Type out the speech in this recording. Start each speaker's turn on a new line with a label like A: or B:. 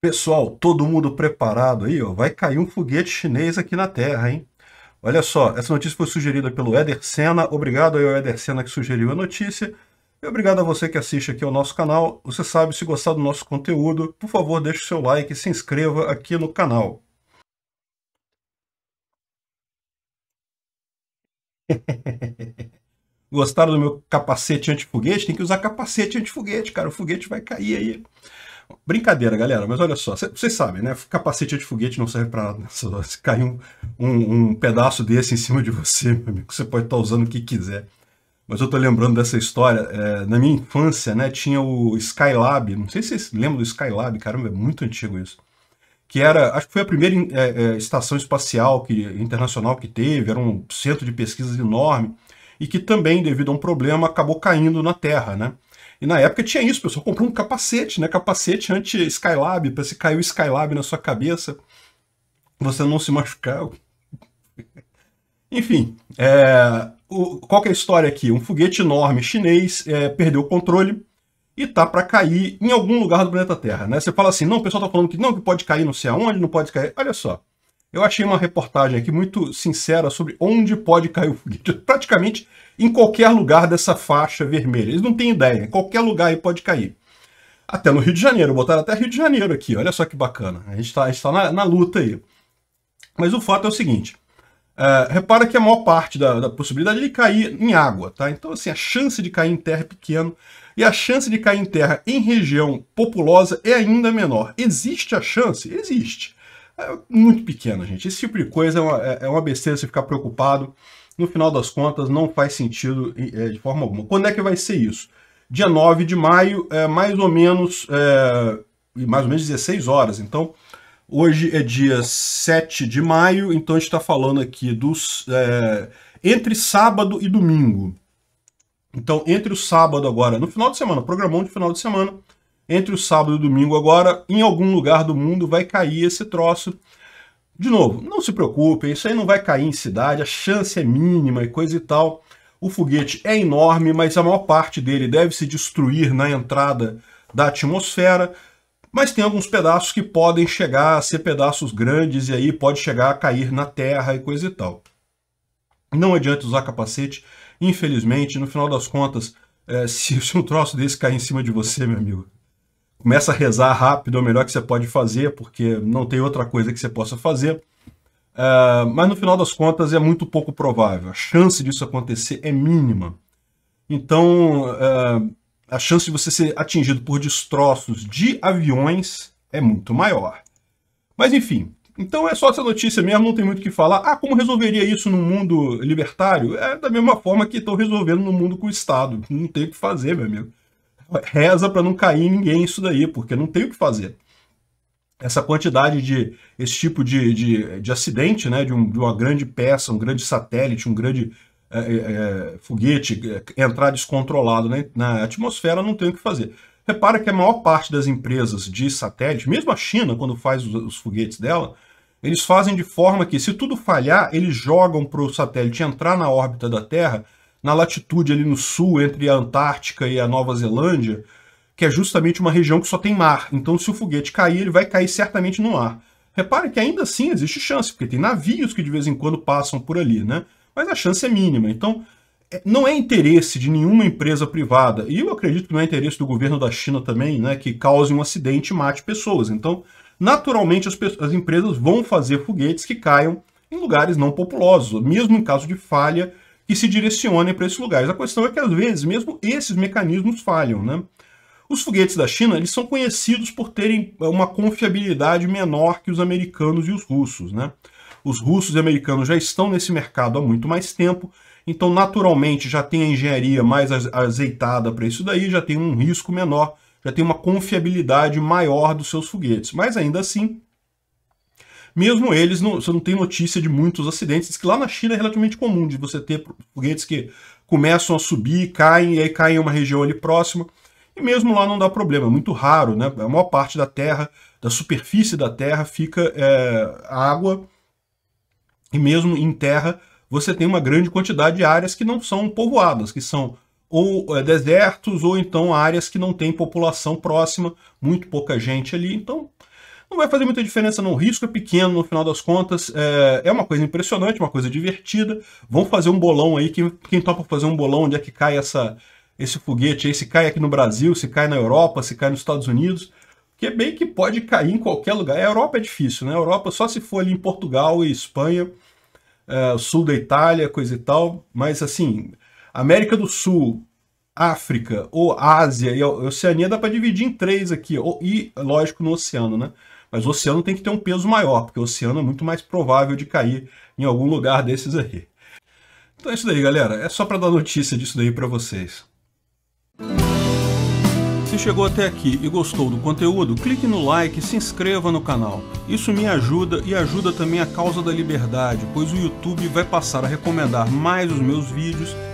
A: Pessoal, todo mundo preparado aí, ó. Vai cair um foguete chinês aqui na Terra, hein? Olha só, essa notícia foi sugerida pelo Eder Senna. Obrigado aí ao Eder Senna que sugeriu a notícia. E obrigado a você que assiste aqui ao nosso canal. Você sabe, se gostar do nosso conteúdo, por favor, deixe o seu like e se inscreva aqui no canal. Gostaram do meu capacete antifoguete? Tem que usar capacete antifoguete, cara. O foguete vai cair aí. Brincadeira, galera, mas olha só, vocês sabem, né? Capacete de foguete não serve para nada. Se cair um, um, um, pedaço desse em cima de você, meu amigo, você pode estar tá usando o que quiser. Mas eu tô lembrando dessa história. É, na minha infância, né, tinha o Skylab. Não sei se vocês lembram do Skylab, caramba, é muito antigo isso. Que era, acho que foi a primeira é, é, estação espacial que, internacional que teve, era um centro de pesquisas enorme, e que também, devido a um problema, acabou caindo na Terra, né? E na época tinha isso, o pessoal comprou um capacete, né? Capacete anti-Skylab, para se cair o Skylab na sua cabeça, você não se machucar. Enfim, é, o, qual que é a história aqui? Um foguete enorme chinês é, perdeu o controle e tá para cair em algum lugar do planeta Terra, né? Você fala assim, não, o pessoal tá falando que não, que pode cair não sei aonde, não pode cair. Olha só, eu achei uma reportagem aqui muito sincera sobre onde pode cair o foguete. Praticamente em qualquer lugar dessa faixa vermelha. Eles não têm ideia, em qualquer lugar aí pode cair. Até no Rio de Janeiro, botaram até Rio de Janeiro aqui, olha só que bacana. A gente está tá na, na, luta aí. Mas o fato é o seguinte, é, repara que a maior parte da, da possibilidade é cair em água, tá? Então, assim, a chance de cair em terra é pequena e a chance de cair em terra em região populosa é ainda menor. Existe a chance? Existe. É muito pequena, gente. Esse tipo de coisa é uma, é, é uma besteira você ficar preocupado. No final das contas, não faz sentido é, de forma alguma. Quando é que vai ser isso? Dia 9 de maio, é, mais ou menos, é, mais ou menos 16 horas. Então, hoje é dia 7 de maio, então a gente está falando aqui dos é, entre sábado e domingo. Então, entre o sábado agora, no final de semana, programou de final de semana, entre o sábado e o domingo agora, em algum lugar do mundo vai cair esse troço. De novo, não se preocupem, isso aí não vai cair em cidade, a chance é mínima e coisa e tal. O foguete é enorme, mas a maior parte dele deve se destruir na entrada da atmosfera. Mas tem alguns pedaços que podem chegar a ser pedaços grandes e aí pode chegar a cair na terra e coisa e tal. Não adianta usar capacete, infelizmente, no final das contas, é, se, se um troço desse cair em cima de você, meu amigo, começa a rezar rápido, é o melhor que você pode fazer, porque não tem outra coisa que você possa fazer. Uh, mas no final das contas é muito pouco provável. A chance disso acontecer é mínima. Então, uh, a chance de você ser atingido por destroços de aviões é muito maior. Mas enfim, então é só essa notícia mesmo, não tem muito o que falar. Ah, como resolveria isso no mundo libertário? É da mesma forma que estão resolvendo no mundo com o Estado. Não tem o que fazer, meu amigo reza para não cair ninguém isso daí, porque não tem o que fazer. Essa quantidade de, esse tipo de, de, de acidente, né, de, um, de, uma grande peça, um grande satélite, um grande é, é, é foguete é, entrar descontrolado né, na atmosfera, não tem o que fazer. Repara que a maior parte das empresas de satélite, mesmo a China, quando faz os, os foguetes dela, eles fazem de forma que, se tudo falhar, eles jogam para o satélite entrar na órbita da Terra na latitude ali no sul, entre a Antártica e a Nova Zelândia, que é justamente uma região que só tem mar. Então, se o foguete cair, ele vai cair certamente no ar. Repare que ainda assim existe chance, porque tem navios que de vez em quando passam por ali, né? Mas a chance é mínima. Então, é, não é interesse de nenhuma empresa privada, e eu acredito que não é interesse do governo da China também, né, que cause um acidente e mate pessoas. Então, naturalmente, as, as empresas vão fazer foguetes que caiam em lugares não populosos, mesmo em caso de falha que se direcionem para esses lugares. A questão é que, às vezes, mesmo esses mecanismos falham, né? Os foguetes da China eles são conhecidos por terem eh, uma confiabilidade menor que os americanos e os russos. Né? Os russos e americanos já estão nesse mercado há muito mais tempo, então naturalmente já tem a engenharia mais azeitada para isso daí, já tem um risco menor, já tem uma confiabilidade maior dos seus foguetes. Mas ainda assim, mesmo eles, não, você não tem notícia de muitos acidentes, que lá na China é relativamente comum de você ter foguetes que começam a subir, caem, e aí caem em uma região ali próxima. E mesmo lá não dá problema, é muito raro, né? A maior parte da terra, da superfície da terra, fica é, água. E mesmo em terra, você tem uma grande quantidade de áreas que não são povoadas, que são ou é, desertos, ou então áreas que não têm população próxima, muito pouca gente ali. Então, não vai fazer muita diferença, não. O risco é pequeno, no final das contas. É, é uma coisa impressionante, uma coisa divertida. Vamos fazer um bolão aí. Quem, quem topa fazer um bolão onde é que cai essa, esse foguete aí? Se cai aqui no Brasil, se cai na Europa, se cai nos Estados Unidos. Porque é bem que pode cair em qualquer lugar. A Europa é difícil, né? A Europa só se for ali em Portugal e Espanha, é, sul da Itália, coisa e tal. Mas assim, América do Sul, África ou Ásia e Oceania dá para dividir em três aqui. E, lógico, no oceano, né? Mas o oceano tem que ter um peso maior, porque o oceano é muito mais provável de cair em algum lugar desses aí. Então é isso daí, galera. É só para dar notícia disso daí para vocês. Se chegou até aqui e gostou do conteúdo, clique no like e se inscreva no canal. Isso me ajuda e ajuda também a causa da liberdade, pois o YouTube vai passar a recomendar mais os meus vídeos